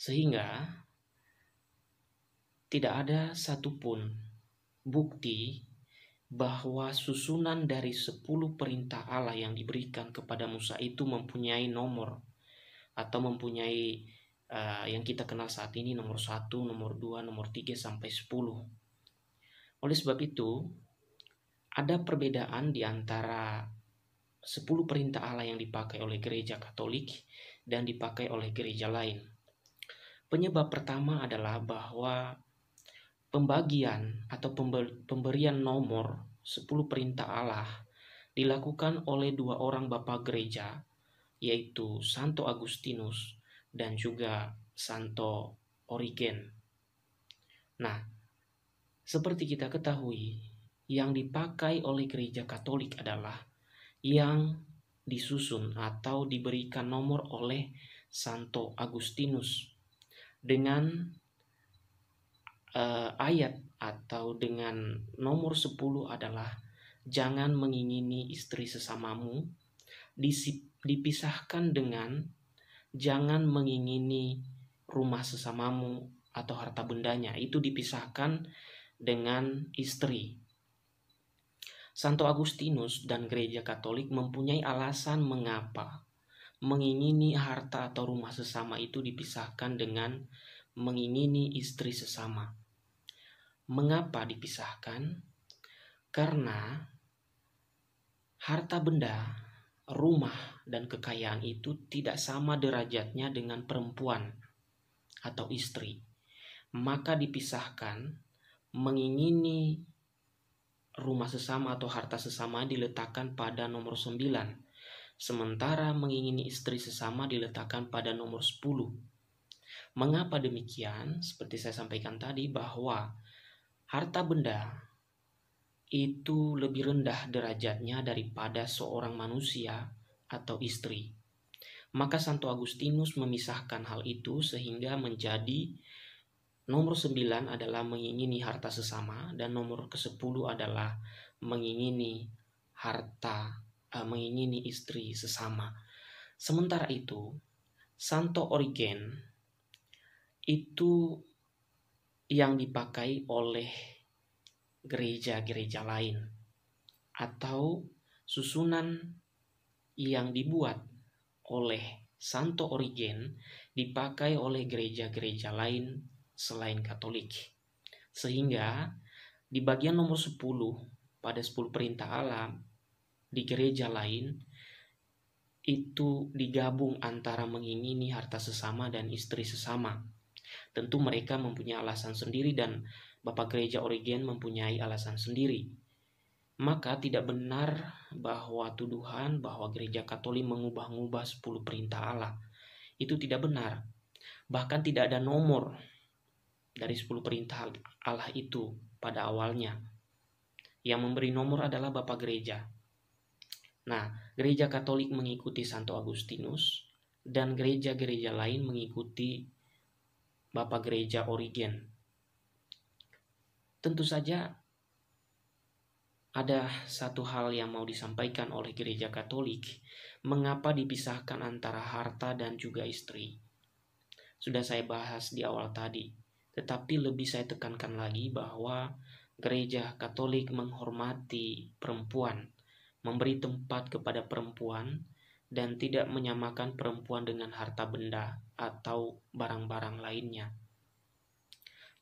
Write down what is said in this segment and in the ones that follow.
sehingga tidak ada satupun bukti bahwa susunan dari sepuluh perintah Allah yang diberikan kepada Musa itu mempunyai nomor atau mempunyai uh, yang kita kenal saat ini nomor satu, nomor dua, nomor tiga sampai sepuluh. Oleh sebab itu, ada perbedaan di antara sepuluh perintah Allah yang dipakai oleh gereja Katolik dan dipakai oleh gereja lain. Penyebab pertama adalah bahwa pembagian atau pemberian nomor 10 perintah Allah dilakukan oleh dua orang bapak gereja yaitu Santo Agustinus dan juga Santo Origen. Nah, seperti kita ketahui, yang dipakai oleh gereja Katolik adalah yang disusun atau diberikan nomor oleh Santo Agustinus dengan uh, ayat atau dengan nomor 10 adalah jangan mengingini istri sesamamu dipisahkan dengan jangan mengingini rumah sesamamu atau harta bendanya itu dipisahkan dengan istri. Santo Agustinus dan gereja Katolik mempunyai alasan mengapa mengingini harta atau rumah sesama itu dipisahkan dengan mengingini istri sesama. Mengapa dipisahkan? Karena harta benda, rumah, dan kekayaan itu tidak sama derajatnya dengan perempuan atau istri. Maka dipisahkan mengingini rumah sesama atau harta sesama diletakkan pada nomor sembilan sementara mengingini istri sesama diletakkan pada nomor 10. Mengapa demikian? Seperti saya sampaikan tadi bahwa harta benda itu lebih rendah derajatnya daripada seorang manusia atau istri. Maka Santo Agustinus memisahkan hal itu sehingga menjadi nomor 9 adalah mengingini harta sesama dan nomor ke-10 adalah mengingini harta uh, eh, mengingini istri sesama. Sementara itu, Santo Origen itu yang dipakai oleh gereja-gereja lain atau susunan yang dibuat oleh Santo Origen dipakai oleh gereja-gereja lain selain Katolik. Sehingga di bagian nomor 10 pada 10 perintah Allah di gereja lain itu digabung antara mengingini harta sesama dan istri sesama. Tentu mereka mempunyai alasan sendiri dan Bapak Gereja Origen mempunyai alasan sendiri. Maka tidak benar bahwa tuduhan bahwa gereja Katolik mengubah-ubah 10 perintah Allah. Itu tidak benar. Bahkan tidak ada nomor dari 10 perintah Allah itu pada awalnya. Yang memberi nomor adalah Bapak Gereja. Nah, gereja Katolik mengikuti Santo Agustinus dan gereja-gereja lain mengikuti Bapak Gereja Origen. Tentu saja ada satu hal yang mau disampaikan oleh gereja Katolik, mengapa dipisahkan antara harta dan juga istri. Sudah saya bahas di awal tadi, tetapi lebih saya tekankan lagi bahwa gereja Katolik menghormati perempuan memberi tempat kepada perempuan, dan tidak menyamakan perempuan dengan harta benda atau barang-barang lainnya.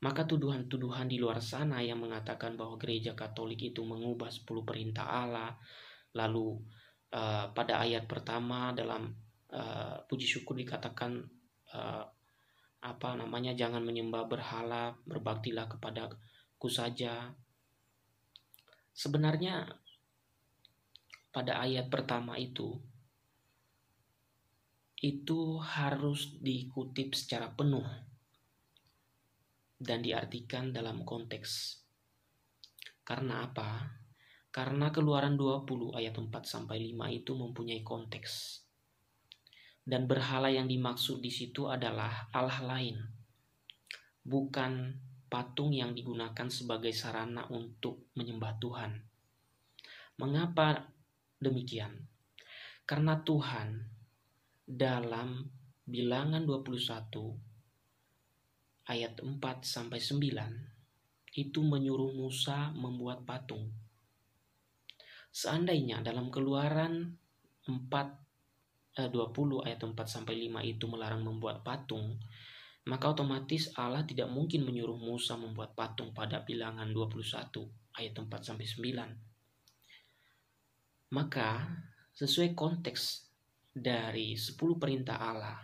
Maka tuduhan-tuduhan di luar sana yang mengatakan bahwa gereja Katolik itu mengubah 10 perintah Allah, lalu uh, pada ayat pertama dalam uh, puji syukur dikatakan uh, apa namanya jangan menyembah berhala, berbaktilah ku saja. Sebenarnya pada ayat pertama itu itu harus dikutip secara penuh dan diartikan dalam konteks. Karena apa? Karena keluaran 20 ayat 4 sampai 5 itu mempunyai konteks. Dan berhala yang dimaksud di situ adalah Allah lain. Bukan patung yang digunakan sebagai sarana untuk menyembah Tuhan. Mengapa demikian. Karena Tuhan dalam bilangan 21 ayat 4 sampai 9 itu menyuruh Musa membuat patung. Seandainya dalam keluaran 4 20 eh, ayat 4 sampai 5 itu melarang membuat patung, maka otomatis Allah tidak mungkin menyuruh Musa membuat patung pada bilangan 21 ayat 4 sampai 9 maka sesuai konteks dari 10 perintah Allah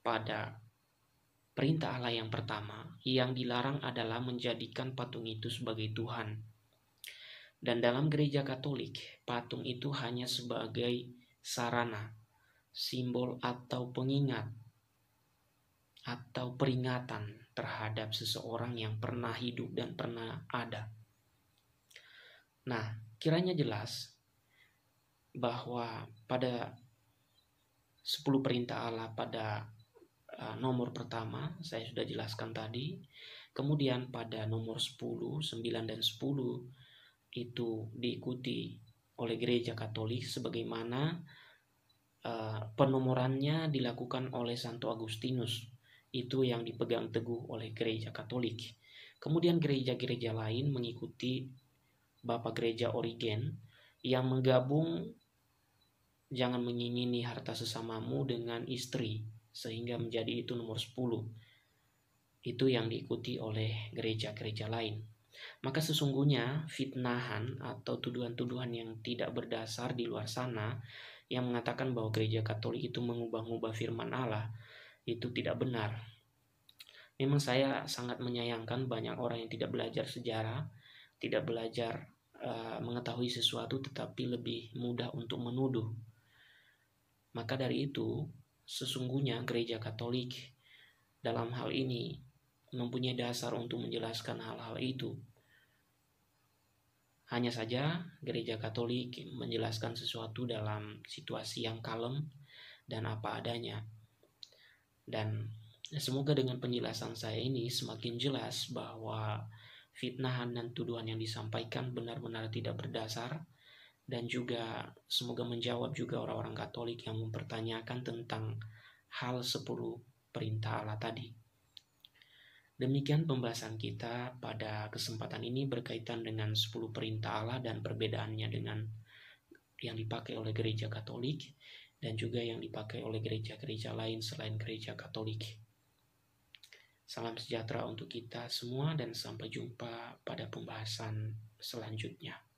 pada perintah Allah yang pertama, yang dilarang adalah menjadikan patung itu sebagai Tuhan. Dan dalam gereja Katolik, patung itu hanya sebagai sarana, simbol atau pengingat atau peringatan terhadap seseorang yang pernah hidup dan pernah ada. Nah, kiranya jelas bahwa pada 10 perintah Allah pada eh, nomor pertama saya sudah jelaskan tadi. Kemudian pada nomor 10, 9 dan 10 itu diikuti oleh gereja Katolik sebagaimana uh, penomorannya dilakukan oleh Santo Agustinus. Itu yang dipegang teguh oleh gereja Katolik. Kemudian gereja-gereja lain mengikuti Bapak Gereja Origen yang menggabung jangan mengingini harta sesamamu dengan istri sehingga menjadi itu nomor 10. Itu yang diikuti oleh gereja-gereja lain. Maka sesungguhnya fitnahan atau tuduhan-tuduhan yang tidak berdasar di luar sana yang mengatakan bahwa gereja Katolik itu mengubah-ubah firman Allah itu tidak benar. Memang saya sangat menyayangkan banyak orang yang tidak belajar sejarah, tidak belajar uh, mengetahui sesuatu tetapi lebih mudah untuk menuduh maka dari itu, sesungguhnya gereja Katolik dalam hal ini mempunyai dasar untuk menjelaskan hal-hal itu. Hanya saja, gereja Katolik menjelaskan sesuatu dalam situasi yang kalem dan apa adanya. Dan semoga dengan penjelasan saya ini semakin jelas bahwa fitnahan dan tuduhan yang disampaikan benar-benar tidak berdasar dan juga semoga menjawab juga orang-orang Katolik yang mempertanyakan tentang hal 10 perintah Allah tadi. Demikian pembahasan kita pada kesempatan ini berkaitan dengan 10 perintah Allah dan perbedaannya dengan yang dipakai oleh gereja Katolik dan juga yang dipakai oleh gereja-gereja lain selain gereja Katolik. Salam sejahtera untuk kita semua dan sampai jumpa pada pembahasan selanjutnya.